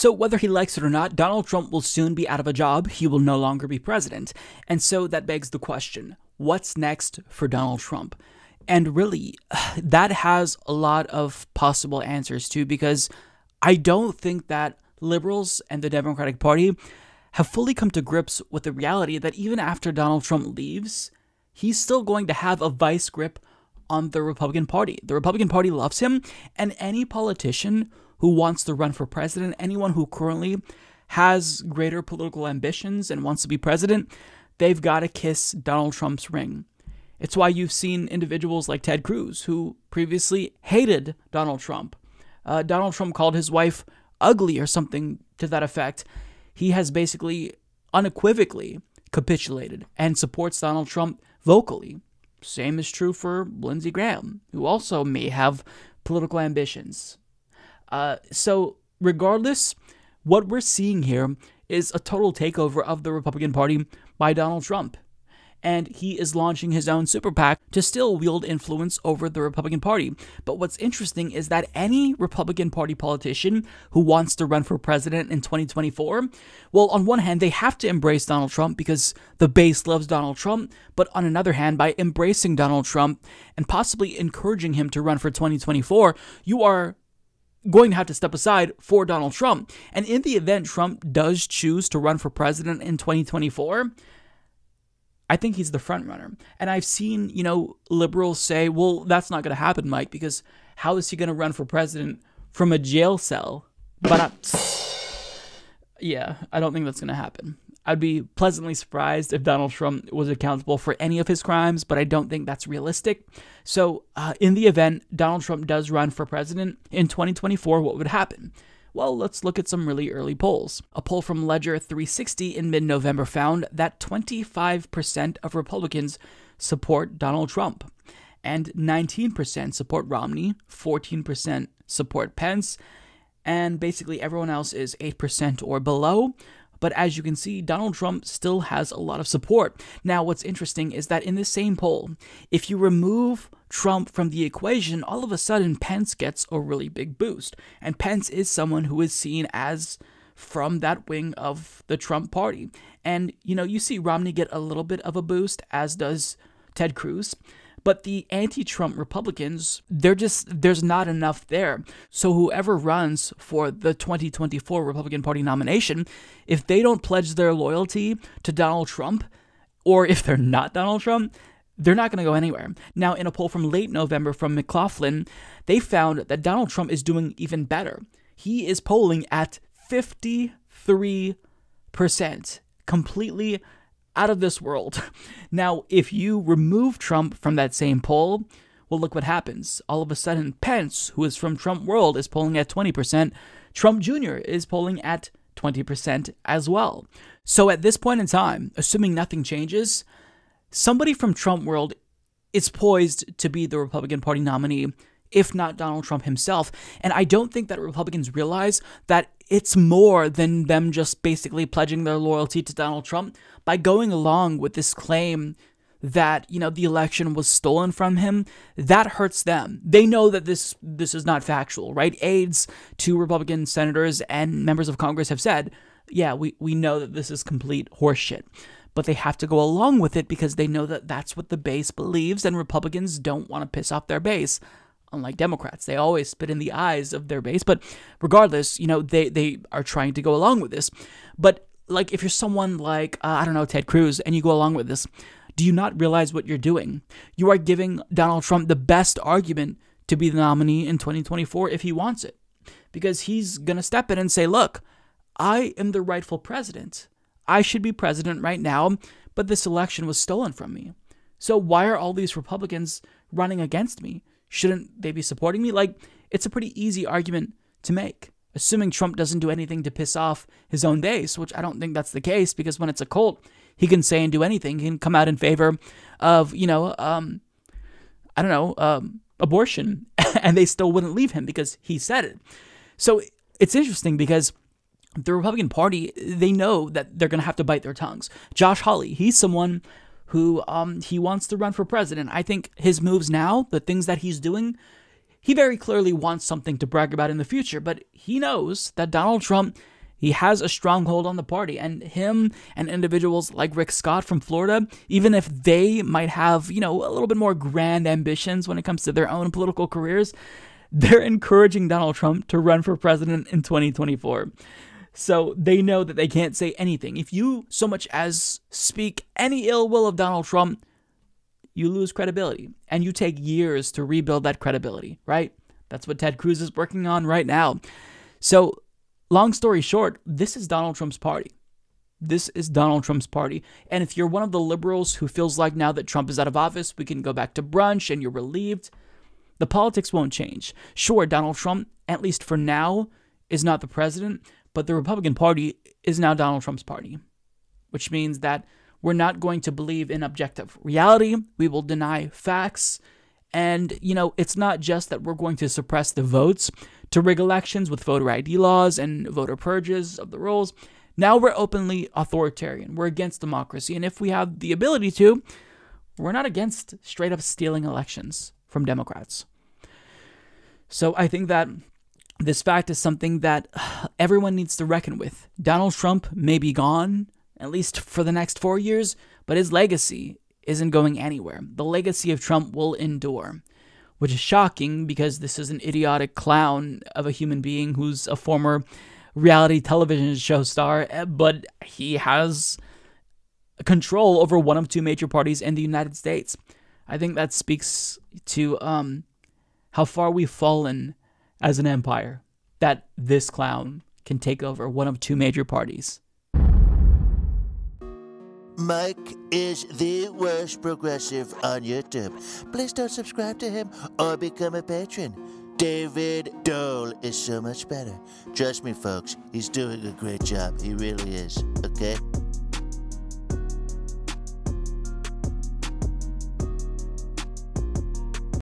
So, whether he likes it or not, Donald Trump will soon be out of a job. He will no longer be president. And so that begs the question what's next for Donald Trump? And really, that has a lot of possible answers too, because I don't think that liberals and the Democratic Party have fully come to grips with the reality that even after Donald Trump leaves, he's still going to have a vice grip on the Republican Party. The Republican Party loves him, and any politician who wants to run for president, anyone who currently has greater political ambitions and wants to be president, they've got to kiss Donald Trump's ring. It's why you've seen individuals like Ted Cruz, who previously hated Donald Trump. Uh, Donald Trump called his wife ugly or something to that effect. He has basically unequivocally capitulated and supports Donald Trump vocally. Same is true for Lindsey Graham, who also may have political ambitions. Uh, so, regardless, what we're seeing here is a total takeover of the Republican Party by Donald Trump. And he is launching his own super PAC to still wield influence over the Republican Party. But what's interesting is that any Republican Party politician who wants to run for president in 2024, well, on one hand, they have to embrace Donald Trump because the base loves Donald Trump. But on another hand, by embracing Donald Trump and possibly encouraging him to run for 2024, you are going to have to step aside for Donald Trump. And in the event Trump does choose to run for president in 2024, I think he's the front runner. And I've seen, you know, liberals say, well, that's not going to happen, Mike, because how is he going to run for president from a jail cell? But i yeah, I don't think that's going to happen. I'd be pleasantly surprised if Donald Trump was accountable for any of his crimes, but I don't think that's realistic. So, uh, in the event Donald Trump does run for president in 2024, what would happen? Well, let's look at some really early polls. A poll from Ledger 360 in mid November found that 25% of Republicans support Donald Trump, and 19% support Romney, 14% support Pence, and basically everyone else is 8% or below. But as you can see, Donald Trump still has a lot of support. Now, what's interesting is that in this same poll, if you remove Trump from the equation, all of a sudden Pence gets a really big boost. And Pence is someone who is seen as from that wing of the Trump party. And, you know, you see Romney get a little bit of a boost, as does Ted Cruz. But the anti Trump Republicans, they're just, there's not enough there. So whoever runs for the 2024 Republican Party nomination, if they don't pledge their loyalty to Donald Trump, or if they're not Donald Trump, they're not going to go anywhere. Now, in a poll from late November from McLaughlin, they found that Donald Trump is doing even better. He is polling at 53%, completely out of this world. Now, if you remove Trump from that same poll, well, look what happens. All of a sudden, Pence, who is from Trump World, is polling at 20%. Trump Jr. is polling at 20% as well. So at this point in time, assuming nothing changes, somebody from Trump World is poised to be the Republican Party nominee if not Donald Trump himself. And I don't think that Republicans realize that it's more than them just basically pledging their loyalty to Donald Trump by going along with this claim that you know the election was stolen from him that hurts them they know that this this is not factual right aides to republican senators and members of congress have said yeah we we know that this is complete horseshit but they have to go along with it because they know that that's what the base believes and republicans don't want to piss off their base unlike Democrats. They always spit in the eyes of their base. But regardless, you know, they, they are trying to go along with this. But like if you're someone like, uh, I don't know, Ted Cruz, and you go along with this, do you not realize what you're doing? You are giving Donald Trump the best argument to be the nominee in 2024 if he wants it. Because he's going to step in and say, look, I am the rightful president. I should be president right now, but this election was stolen from me. So why are all these Republicans running against me? Shouldn't they be supporting me? Like, it's a pretty easy argument to make, assuming Trump doesn't do anything to piss off his own base, which I don't think that's the case because when it's a cult, he can say and do anything. He can come out in favor of, you know, um, I don't know, um, abortion, and they still wouldn't leave him because he said it. So it's interesting because the Republican Party, they know that they're going to have to bite their tongues. Josh Hawley, he's someone who um, he wants to run for president. I think his moves now, the things that he's doing, he very clearly wants something to brag about in the future, but he knows that Donald Trump he has a stronghold on the party and him and individuals like Rick Scott from Florida, even if they might have, you know, a little bit more grand ambitions when it comes to their own political careers, they're encouraging Donald Trump to run for president in 2024. So they know that they can't say anything. If you so much as speak any ill will of Donald Trump, you lose credibility and you take years to rebuild that credibility, right? That's what Ted Cruz is working on right now. So, long story short, this is Donald Trump's party. This is Donald Trump's party. And if you're one of the liberals who feels like now that Trump is out of office, we can go back to brunch and you're relieved, the politics won't change. Sure, Donald Trump, at least for now, is not the president, but the Republican Party is now Donald Trump's party, which means that we're not going to believe in objective reality. We will deny facts. And, you know, it's not just that we're going to suppress the votes to rig elections with voter ID laws and voter purges of the rolls. Now we're openly authoritarian. We're against democracy. And if we have the ability to, we're not against straight up stealing elections from Democrats. So I think that this fact is something that everyone needs to reckon with. Donald Trump may be gone, at least for the next four years, but his legacy isn't going anywhere. The legacy of Trump will endure, which is shocking because this is an idiotic clown of a human being who's a former reality television show star, eh, but he has control over one of two major parties in the United States. I think that speaks to um, how far we've fallen as an empire that this clown can take over one of two major parties. Mike is the worst progressive on YouTube. Please don't subscribe to him or become a patron. David Dole is so much better. Trust me, folks, he's doing a great job. He really is, okay?